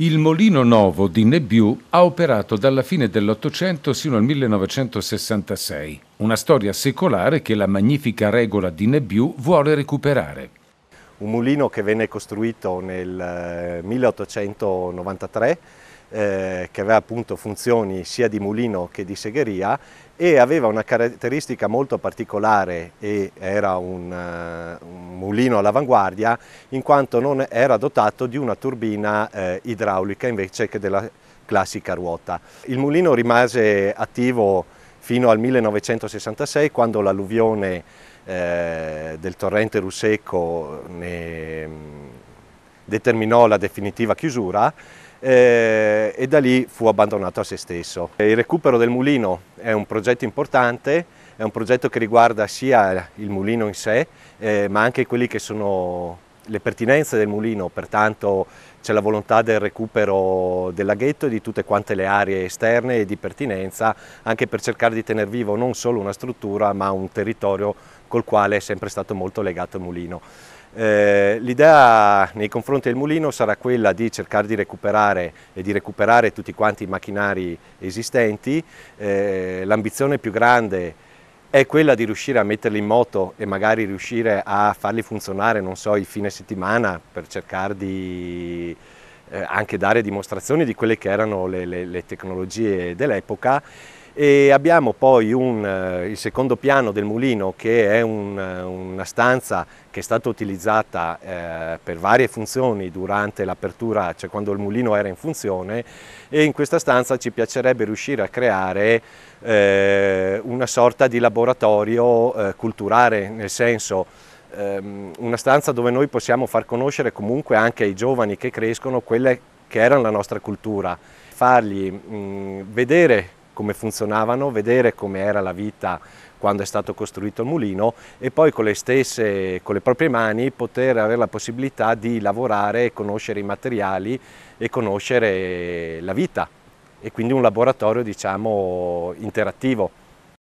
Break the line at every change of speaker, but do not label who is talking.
Il Molino Novo di Nebbiù ha operato dalla fine dell'Ottocento sino al 1966, una storia secolare che la magnifica regola di Nebbiù vuole recuperare. Un mulino che venne costruito nel 1893 eh, eh, che aveva appunto funzioni sia di mulino che di segheria e aveva una caratteristica molto particolare e era un, uh, un mulino all'avanguardia in quanto non era dotato di una turbina eh, idraulica invece che della classica ruota. Il mulino rimase attivo fino al 1966 quando l'alluvione eh, del torrente Russecco ne determinò la definitiva chiusura eh, e da lì fu abbandonato a se stesso. Il recupero del mulino è un progetto importante, è un progetto che riguarda sia il mulino in sé eh, ma anche quelli che sono le pertinenze del mulino, pertanto c'è la volontà del recupero del laghetto e di tutte quante le aree esterne e di pertinenza, anche per cercare di tenere vivo non solo una struttura ma un territorio col quale è sempre stato molto legato il mulino. Eh, L'idea nei confronti del mulino sarà quella di cercare di recuperare e di recuperare tutti quanti i macchinari esistenti, eh, l'ambizione più grande è è quella di riuscire a metterli in moto e magari riuscire a farli funzionare, non so, il fine settimana per cercare di eh, anche dare dimostrazioni di quelle che erano le, le, le tecnologie dell'epoca. E abbiamo poi un, eh, il secondo piano del mulino che è un, eh, una stanza che è stata utilizzata eh, per varie funzioni durante l'apertura, cioè quando il mulino era in funzione e in questa stanza ci piacerebbe riuscire a creare eh, una sorta di laboratorio eh, culturale, nel senso ehm, una stanza dove noi possiamo far conoscere comunque anche ai giovani che crescono quelle che erano la nostra cultura, fargli mh, vedere come funzionavano, vedere come era la vita quando è stato costruito il mulino e poi con le stesse, con le proprie mani poter avere la possibilità di lavorare e conoscere i materiali e conoscere la vita e quindi un laboratorio diciamo interattivo.